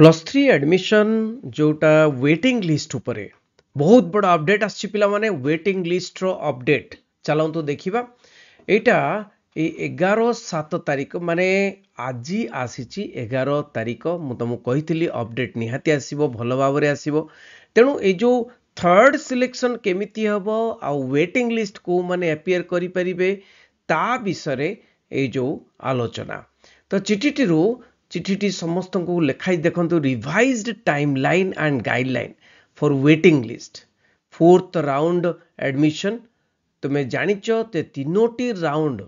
Plus three admission ଯେଉଁଟା waiting list ଉପରେ ବହୁତ ବଡ଼ ଅପଡ଼େଟ୍ ଆସିଛି ପିଲାମାନେ ୱେଟିଂ ଲିଷ୍ଟର ଅପଡ଼େଟ୍ ଚାଲନ୍ତୁ ଦେଖିବା ଏଇଟା ଏଇ ଏଗାର ସାତ ତାରିଖ ମାନେ ଆଜି ଆସିଛି ଏଗାର ତାରିଖ ମୁଁ ତୁମକୁ କହିଥିଲି ଅପଡ଼େଟ୍ ନିହାତି ଆସିବ ଭଲ ଭାବରେ ଆସିବ ତେଣୁ ଏଇ ଯେଉଁ ଥର୍ଡ଼ ସିଲେକ୍ସନ୍ କେମିତି ହେବ ଆଉ ୱେଟିଂ ଲିଷ୍ଟ କେଉଁମାନେ ଆପିୟର କରିପାରିବେ ତା ବିଷୟରେ ଏଇ ଯେଉଁ ଆଲୋଚନା ତ ଚିଠିଟିରୁ चिठीटी समस्त को लिखाई देखु revise time line and guideline for waiting list fourth round admission तुम्हें जाच ते तीनोटी round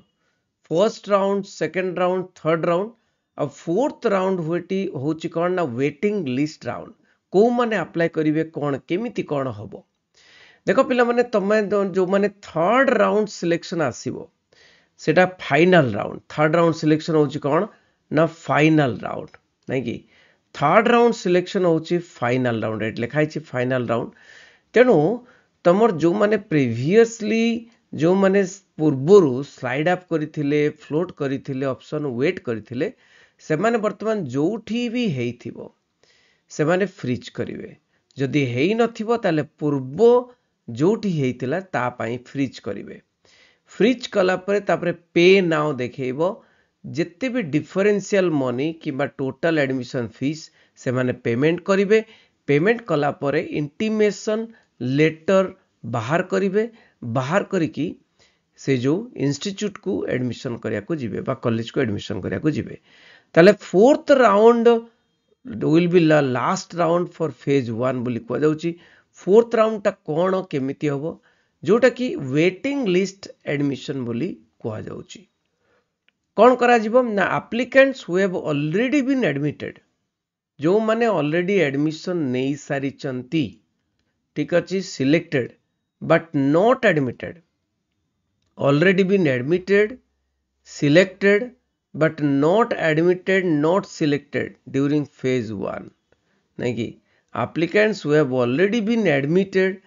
first round second round third round आ फोर्थ राउंड हुएटी हूँ कौन ना वेटिंग लिस्ट राउंड कौ मैंने आप्लाय करेंगे कौन केमी कौन हम देख पे तुम्हें जो मैंने थर्ड राउंड सिलेक्शन आसो आसवे final round third round selection हो ନା ଫାଇନାଲ୍ ରାଉଣ୍ଡ નહીં କି ଥାର୍ଡ଼ ରାଉଣ୍ଡ ସିଲେକ୍ସନ୍ ହେଉଛି ଫାଇନାଲ୍ ରାଉଣ୍ଡ ଏଇଠି ଲେଖା ହେଇଛି ଫାଇନାଲ୍ ରାଉଣ୍ଡ ତେଣୁ ତମର ଯେଉଁମାନେ ପ୍ରିଭିୟସଲି ଯେଉଁମାନେ ପୂର୍ବରୁ ସ୍ଲାଇଡ୍ ଅପ୍ କରିଥିଲେ ଫ୍ଲୋଟ୍ କରିଥିଲେ ଅପସନ୍ ୱେଟ୍ କରିଥିଲେ ସେମାନେ ବର୍ତ୍ତମାନ ଯେଉଁଠି ବି ହେଇଥିବ ସେମାନେ ଫ୍ରିଜ୍ କରିବେ ଯଦି ହେଇନଥିବ ତାହେଲେ ପୂର୍ବ ଯେଉଁଠି ହେଇଥିଲା ତା ପାଇଁ ଫ୍ରିଜ୍ କରିବେ ଫ୍ରିଜ୍ କଲା ପରେ ତାପରେ ପେ ନାଓ ଦେଖେଇବ जिते भी डिफरेन्सील मनी कि टोटाल एडमिशन फिज से मैंने पेमेंट करेंगे पेमेंट कलापर इंटीमेसन लेटर बाहर करेंगे बाहर कर से जो इनिट्यूट को एडमिशन करने कॉलेज को एडमिशन करने को fourth round will be la last round for phase one बोली फोर्थ राउंड टा कौन केमी हम जोटा कि वेटिंग लिस्ट एडमिशन बोली कहुच्छी कौन करा ना applicants who already been admitted जो मैंने अलरेडी एडमिशन नहीं सारी ठीक अच्छे selected but not admitted already been admitted selected but not admitted not selected during phase one नहीं कि applicants who already been admitted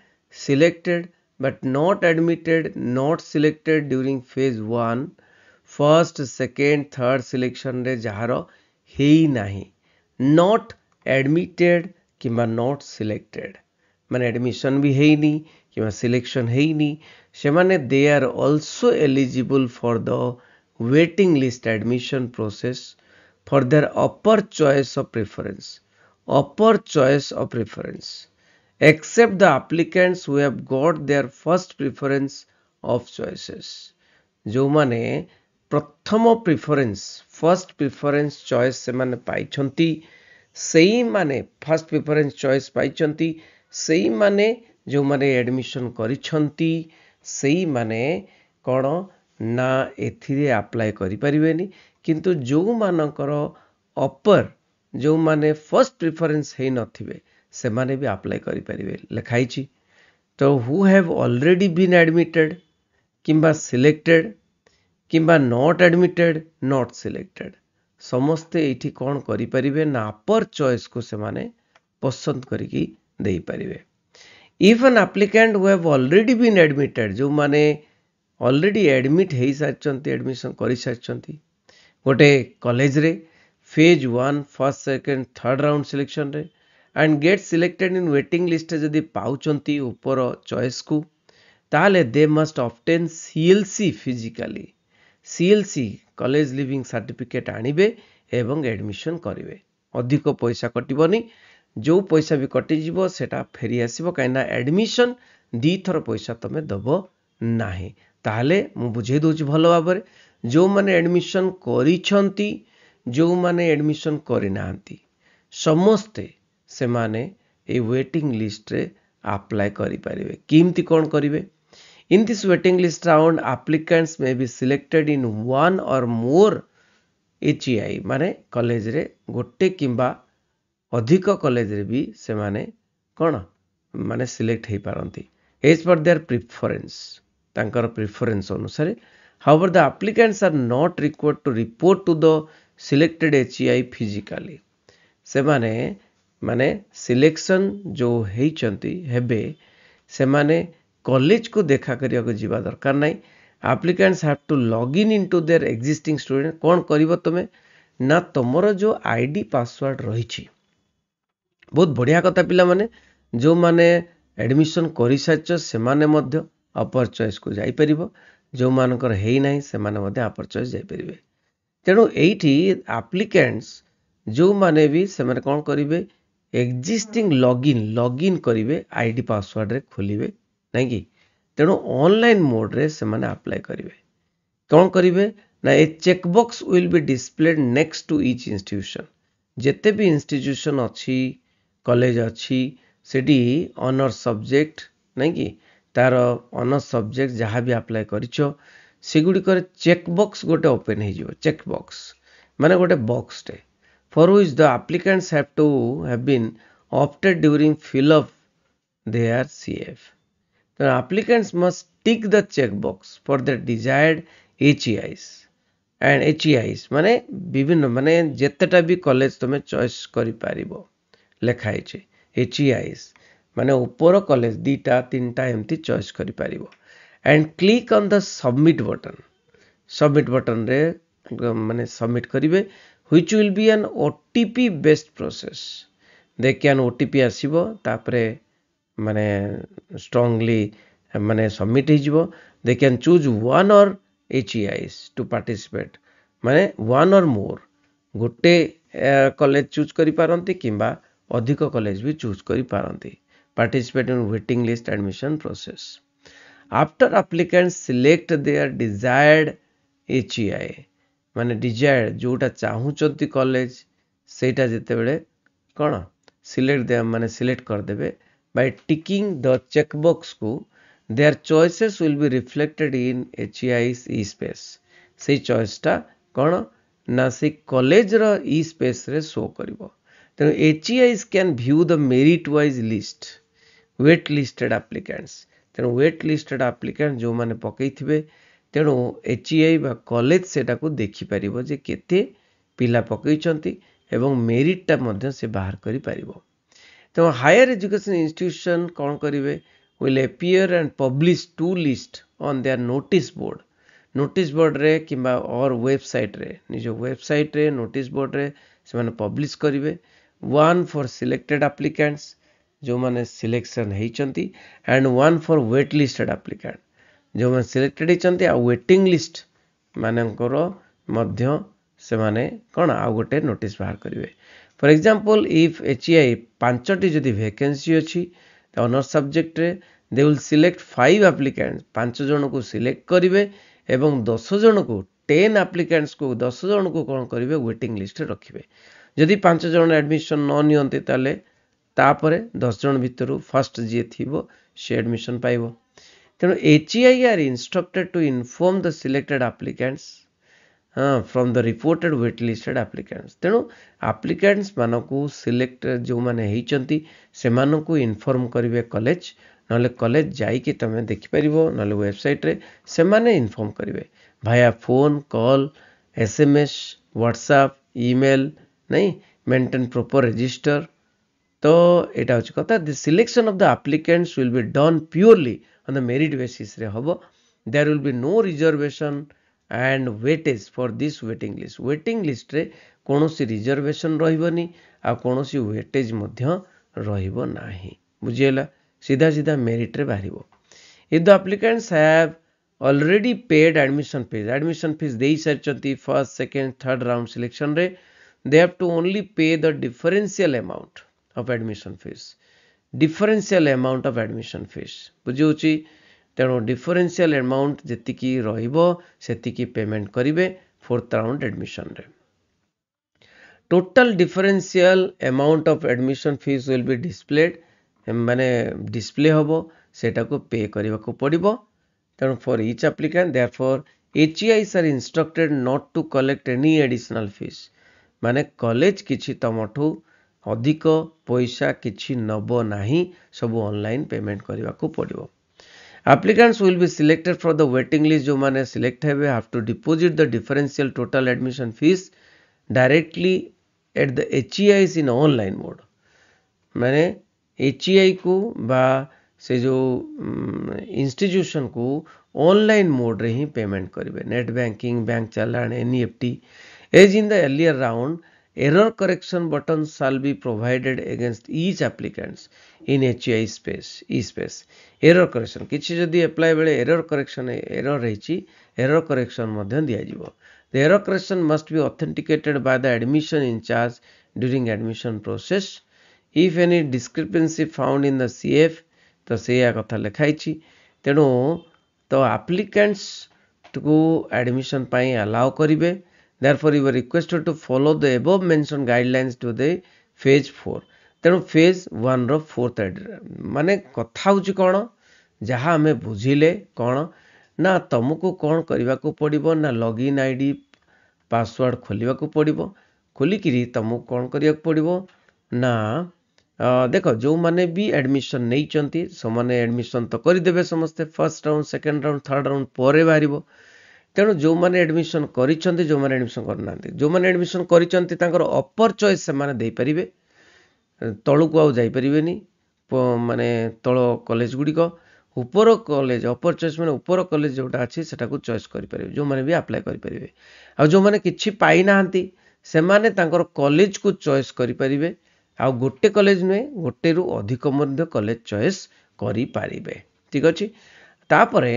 selected but not admitted not selected during phase one first second third ସିଲେକ୍ସନରେ ଯାହାର ହେଇନାହିଁ not admitted କିମ୍ବା not selected ମାନେ admission ବି ହେଇନି କିମ୍ବା ସିଲେକ୍ସନ୍ ହେଇନି ସେମାନେ they R also eligible for the waiting list admission process for their upper choice of preference upper choice of preference except the applicants who have got their first preference of choices ଯେଉଁମାନେ प्रथम preference first preference choice से माने पाई से माने first preference choice पाई से माने जो माने एडमिशन से माने कौन ना एथिरे अप्लाई अप्लाय करें किंतु जो मानकर अपर जो माने फर्स्ट प्रिफरेन्स नथिबे से माने भी अप्लाई अप्लाय करें लिखाई तो who have already been admitted किंबा सिलेक्टेड किंबा नॉट एडमिटेड नॉट सिलेक्टेड समस्ते ये कौन करें आपर चॉइस को से माने पसंद करके if an applicant have already been admitted जो मैंने अलरेडी एडमिट हो सारी एडमिशन कर सारी गोटे college phase one first second third round selection रे and get selected in waiting list जदि पाउंटर चयस को ताले they must obtain CLC physically CLC college leaving certificate ଆଣିବେ ଏବଂ ଆଡ଼ମିସନ୍ କରିବେ ଅଧିକ ପଇସା କଟିବନି ଯେଉଁ ପଇସା ବି କଟିଯିବ ସେଇଟା ଫେରିଆସିବ କାହିଁକିନା ଆଡ଼ମିସନ୍ ଦୁଇଥର ପଇସା ତୁମେ ଦେବ ନାହିଁ ତାହେଲେ ମୁଁ ବୁଝେଇ ଦେଉଛି ଭଲ ଭାବରେ ଯେଉଁମାନେ ଆଡ଼ମିସନ୍ କରିଛନ୍ତି ଯେଉଁମାନେ ଆଡ଼ମିସନ୍ କରିନାହାନ୍ତି ସମସ୍ତେ ସେମାନେ ଏଇ ୱେଟିଂ ଲିଷ୍ଟରେ ଆପ୍ଲାଏ କରିପାରିବେ କେମିତି କ'ଣ କରିବେ in this waiting list round applicants may be selected in one or more hei माने कॉलेज रे गोटे किंबा अधिक कॉलेज रे भी से माने कोन माने सिलेक्ट हे पारंती एज पर देयर प्रेफरेंस तांकर प्रेफरेंस अनुसार however the applicants are not required to report to the selected HEI physically से माने माने सिलेक्शन जो हे चंती हेबे से माने କଲେଜକୁ ଦେଖା କରିବାକୁ ଯିବା ଦରକାର ନାହିଁ applicants have to login into their existing student କ'ଣ କରିବ ତୁମେ ନା ତୁମର ଯେଉଁ ଆଇ ଡ଼ି ପାସୱାର୍ଡ଼ ରହିଛି ବହୁତ ବଢ଼ିଆ କଥା ପିଲାମାନେ ଯେଉଁମାନେ ଆଡ଼ମିସନ୍ କରିସାରିଛ ସେମାନେ ମଧ୍ୟ ଅପର ଚଏସ୍କୁ ଯାଇପାରିବ ଯେଉଁମାନଙ୍କର ହେଇନାହିଁ ସେମାନେ ମଧ୍ୟ ଆପର ଚଏସ୍ ଯାଇପାରିବେ ତେଣୁ ଏଇଠି ଆପ୍ଲିକାଣ୍ଟସ୍ ଯେଉଁମାନେ ବି ସେମାନେ କ'ଣ କରିବେ ଏକ୍ଜିଷ୍ଟିଂ ଲଗ୍ଇନ୍ ଲଗ୍ଇନ୍ କରିବେ ଆଇ ଡ଼ି ପାସୱାର୍ଡ଼ରେ ଖୋଲିବେ ନାଇଁ କି ତେଣୁ ଅନଲାଇନ୍ ମୋଡ଼୍ରେ ସେମାନେ ଆପ୍ଲାଏ କରିବେ କ'ଣ କରିବେ ନା a check box will be displayed next to each institution ଯେତେ ବି ଇନଷ୍ଟିଟ୍ୟୁସନ୍ ଅଛି କଲେଜ ଅଛି ସେଠି ଅନର୍ସ ସବଜେକ୍ଟ ନାଇଁ କି ତା'ର ଅନର୍ସ ସବଜେକ୍ଟ ଯାହା ବି ଆପ୍ଲାଏ କରିଛ ସେଗୁଡ଼ିକରେ ଚେକ୍ ବକ୍ସ ଗୋଟେ ଓପେନ୍ ହେଇଯିବ ଚେକ୍ ବକ୍ସ ମାନେ ଗୋଟେ ବକ୍ସଟେ for which the applicants have to have been opted during fill of the R C F then applicants must tick the checkbox for their desired HEIs. And HEIs ମାନେ ବିଭିନ୍ନ ମାନେ ଯେତେଟା ବି college ତୁମେ choice କରିପାରିବ ଲେଖା ହେଇଛି ଏଚ୍ଇଆଇସ୍ ମାନେ ଉପର କଲେଜ ଦୁଇଟା ତିନିଟା ଏମିତି ଚଏସ୍ କରିପାରିବ and click on the submit button submit ବଟନ୍ରେ ମାନେ ସବମିଟ୍ କରିବେ which will be an O T P based process ଦେଖି ଆନ୍ ଓ ଟି ପି ଆସିବ ତାପରେ ମାନେ strongly ମାନେ submit ହେଇଯିବ they can choose one or HEIs to participate ମାନେ one or more ଗୋଟେ କଲେଜ ଚୁଜ୍ କରିପାରନ୍ତି କିମ୍ବା ଅଧିକ କଲେଜ ବି ଚୁଜ୍ କରିପାରନ୍ତି participate in waiting list admission process after applicants select their desired HEI ମାନେ ଡିଜାୟାର୍ଡ ଯେଉଁଟା ଚାହୁଁଛନ୍ତି କଲେଜ ସେଇଟା ଯେତେବେଳେ କ'ଣ ସିଲେକ୍ଟ ମାନେ ସିଲେକ୍ଟ କରିଦେବେ By ticking the checkbox को, their choices will be reflected in HEI's eSpace. ସେଇ ଚଏସ୍ଟା କ'ଣ ନା ସେଇ କଲେଜର ଇ ସ୍ପେସ୍ରେ ଶୋ କରିବ ତେଣୁ H E Is can view the merit wise list wait listed applicants ତେଣୁ ୱେଟ୍ ଲିଷ୍ଟେଡ଼୍ ଆପ୍ଲିକାଣ୍ଟ ଯେଉଁମାନେ ପକାଇଥିବେ ତେଣୁ ଏଚ୍ ଇ ଆଇ ବା କଲେଜ ସେଟାକୁ ଦେଖିପାରିବ ଯେ କେତେ ପିଲା ପକାଇଛନ୍ତି ଏବଂ ମେରିଟ୍ଟା ମଧ୍ୟ ସେ ବାହାର କରିପାରିବ तेना हायर एजुकेशन इन्यूशन कौन करेंगे will appear and publish to list on their notice board note board में कि और वेबसाइट रे निज वेबसाइट रे नोटिस बोर्ड रे से माने पब्लिश करिवे वन फर सिलेक्टेड एप्लीकेंट्स जो मैंने सिलेक्शन होती and one for wait listed applicant जो माने सिलेक्टेड होती आ वेटिंग लिस्ट माने ସେମାନେ କ'ଣ ଆଉ ଗୋଟେ ନୋଟିସ୍ ବାହାର କରିବେ for example if H E I ପାଞ୍ଚଟି ଯଦି ଭେକେନ୍ସି ଅଛି ଅନର୍ ସବଜେକ୍ଟରେ they will select five applicant ପାଞ୍ଚ ଜଣଙ୍କୁ ସିଲେକ୍ଟ କରିବେ ଏବଂ ଦଶ ଜଣକୁ ଟେନ୍ ଆପ୍ଲିକାଣ୍ଟସ୍କୁ ଦଶ ଜଣକୁ କ'ଣ କରିବେ ୱେଟିଂ ଲିଷ୍ଟରେ ରଖିବେ ଯଦି ପାଞ୍ଚ ଜଣ ଆଡ଼ମିସନ୍ ନ ନିଅନ୍ତି ତାହେଲେ ତାପରେ ଦଶ ଜଣ ଭିତରୁ ଫାର୍ଷ୍ଟ ଯିଏ ଥିବ ସେ ଆଡ଼ମିସନ୍ ପାଇବ ତେଣୁ H E I are instructed to inform the selected applicants from the reported wait listed applicants ତେଣୁ ଆପ୍ଲିକାଣ୍ଟସ୍ମାନଙ୍କୁ ସିଲେକ୍ଟ ଯେଉଁମାନେ ହେଇଛନ୍ତି ସେମାନଙ୍କୁ ଇନଫର୍ମ କରିବେ କଲେଜ୍ ନହେଲେ କଲେଜ୍ ଯାଇକି ତୁମେ ଦେଖିପାରିବ ନହେଲେ ୱେବସାଇଟ୍ରେ ସେମାନେ ଇନଫର୍ମ କରିବେ via phone call S M S WhatsApp email ନାଇଁ ମେଣ୍ଟେନ୍ ପ୍ରପର୍ ରେଜିଷ୍ଟର ତ ଏଇଟା ହେଉଛି କଥା the selection of the applicants will be done purely on the merit ବେସିସ୍ରେ ହେବ there will be no reservation and weightage is for this waiting list waiting list रे कोनोसी reservation रहिबनी आ कोनोसी वेटेज मध्य रहिबो नाही बुझियला सीधा सीधा मेरिट रे बाहरिबो if the applicants have already paid admission fees admission fees देई सरचंती first second third round selection रे they have to only pay the differential amount of admission fees differential amount of admission fees बुझियौची ତେଣୁ differential amount ଯେତିକି ରହିବ ସେତିକି payment କରିବେ fourth round ଆଡ଼ମିସନରେ total differential amount of admission fees will be displayed ମାନେ display ହେବ ସେଇଟାକୁ ପେ କରିବାକୁ ପଡ଼ିବ ତେଣୁ for each applicant their for H Is are instructed not to collect any additional fees ମାନେ କଲେଜ କିଛି ତୁମଠୁ ଅଧିକ ପଇସା କିଛି ନେବ ନାହିଁ ସବୁ ଅନଲାଇନ୍ ପେମେଣ୍ଟ କରିବାକୁ ପଡ଼ିବ applicants will be selected for the waiting list जो मैंने सिलेक्ट है have to deposit the differential total admission fees directly at the H E I in online mode मैंने एच ई आई को बा से जो इंस्टीट्यूशन को ऑनलाइन मोड रे ही पेमेंट करेंगे net banking bank challan N E F T as in the earlier round Error correction buttons shall be provided against each applicants in HCI space, E space. Error correction. କିଛି ଯଦି apply ବେଳେ error correction error ହେଇଛି, error correction ମଧ୍ୟ ଦିଆଯିବ. The error correction must be authenticated by the admission in charge during admission process. If any discrepancy found in the CF, ତ ସେଇଆ କଥା ଲେଖା ହେଇଛି। ତେଣୁ applicants to go admission ପାଇଁ allow karibe. Therefore, you are requested to follow the above mentioned guidelines to the phase 4. ତେଣୁ phase ୱାନ୍ର fourth ମାନେ କଥା ହେଉଛି କ'ଣ ଯାହା ଆମେ ବୁଝିଲେ କ'ଣ ନା ତୁମକୁ କ'ଣ କରିବାକୁ ପଡ଼ିବ ନା ଲଗ୍ଇନ୍ ଆଇ ଡ଼ି ପାସୱାର୍ଡ଼ ଖୋଲିବାକୁ ପଡ଼ିବ ଖୋଲିକିରି ତୁମକୁ କ'ଣ କରିବାକୁ ପଡ଼ିବ ନା ଦେଖ ଯେଉଁମାନେ ବି ଆଡ଼ମିସନ୍ ନେଇଛନ୍ତି ସେମାନେ ଆଡ଼ମିସନ୍ ତ କରିଦେବେ ସମସ୍ତେ first round second round third round ପରେ ବାହାରିବ ତେଣୁ ଯେଉଁମାନେ ଆଡ଼ମିସନ୍ କରିଛନ୍ତି ଯେଉଁମାନେ ଆଡ଼ମିସନ୍ କରିନାହାନ୍ତି ଯେଉଁମାନେ ଆଡ଼ମିସନ୍ କରିଛନ୍ତି ତାଙ୍କର ଅପର୍ ଚଏସ୍ ସେମାନେ ଦେଇପାରିବେ ତଳକୁ ଆଉ ଯାଇପାରିବେନି ମାନେ ତଳ କଲେଜ ଗୁଡ଼ିକ ଉପର କଲେଜ ଅପର୍ ଚଏସ୍ ମାନେ ଉପର କଲେଜ ଯେଉଁଟା ଅଛି ସେଟାକୁ ଚଏସ୍ କରିପାରିବେ ଯେଉଁମାନେ ବି ଆପ୍ଲାଏ କରିପାରିବେ ଆଉ ଯେଉଁମାନେ କିଛି ପାଇନାହାନ୍ତି ସେମାନେ ତାଙ୍କର କଲେଜକୁ ଚଏସ୍ କରିପାରିବେ ଆଉ ଗୋଟେ କଲେଜ ନୁହେଁ ଗୋଟେରୁ ଅଧିକ ମଧ୍ୟ କଲେଜ ଚଏସ୍ କରିପାରିବେ ଠିକ୍ ଅଛି ତାପରେ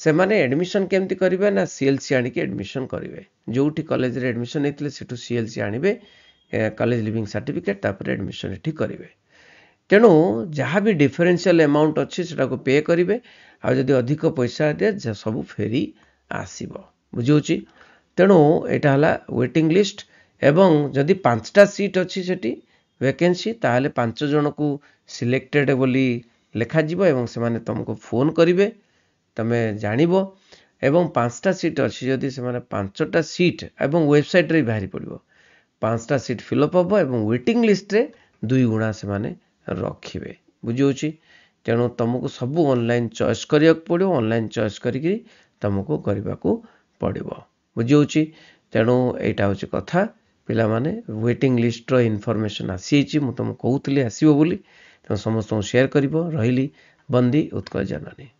ସେମାନେ ଆଡ଼ମିସନ୍ କେମିତି କରିବେ ନା ସି ସି ଆଣିକି ଆଡ଼ମିସନ୍ କରିବେ ଯେଉଁଠି କଲେଜରେ ଆଡ଼ମିସନ୍ ହେଇଥିଲେ ସେଠୁ ସି ସି ଆଣିବେ କଲେଜ ଲିଭିଂ ସାର୍ଟିଫିକେଟ୍ ତାପରେ ଆଡ଼ମିସନ୍ ଏଠି କରିବେ ତେଣୁ ଯାହା ବି ଡିଫରେନ୍ସିଆଲ୍ ଏମାଉଣ୍ଟ ଅଛି ସେଟାକୁ ପେ କରିବେ ଆଉ ଯଦି ଅଧିକ ପଇସା ଦିଏ ସବୁ ଫେରି ଆସିବ ବୁଝିହେଉଛି ତେଣୁ ଏଇଟା ହେଲା ୱେଟିଂ ଲିଷ୍ଟ ଏବଂ ଯଦି ପାଞ୍ଚଟା ସିଟ୍ ଅଛି ସେଠି ଭେକେନ୍ସି ତାହେଲେ ପାଞ୍ଚ ଜଣକୁ ସିଲେକ୍ଟେଡ଼୍ ବୋଲି ଲେଖାଯିବ ଏବଂ ସେମାନେ ତୁମକୁ ଫୋନ୍ କରିବେ ତୁମେ ଜାଣିବ ଏବଂ ପାଞ୍ଚଟା ସିଟ୍ ଅଛି ଯଦି ସେମାନେ ପାଞ୍ଚଟା ସିଟ୍ ଏବଂ ୱେବସାଇଟ୍ରେ ବି ବାହାରି ପଡ଼ିବ ପାଞ୍ଚଟା ସିଟ୍ ଫିଲ୍ଅପ୍ ହେବ ଏବଂ ୱେଟିଂ ଲିଷ୍ଟରେ ଦୁଇ ଗୁଣା ସେମାନେ ରଖିବେ ବୁଝିହେଉଛି ତେଣୁ ତୁମକୁ ସବୁ ଅନଲାଇନ୍ ଚଏସ୍ କରିବାକୁ ପଡ଼ିବ ଅନଲାଇନ୍ ଚଏସ୍ କରିକି ତୁମକୁ କରିବାକୁ ପଡ଼ିବ ବୁଝିହେଉଛି ତେଣୁ ଏଇଟା ହେଉଛି କଥା ପିଲାମାନେ ୱେଟିଂ ଲିଷ୍ଟର ଇନଫର୍ମେସନ୍ ଆସିଯାଇଛି ମୁଁ ତୁମକୁ କହୁଥିଲି ଆସିବ ବୋଲି ତେଣୁ ସମସ୍ତଙ୍କୁ ସେୟାର କରିବ ରହିଲି ବନ୍ଦୀ ଉତ୍କଳ ଜାନନୀ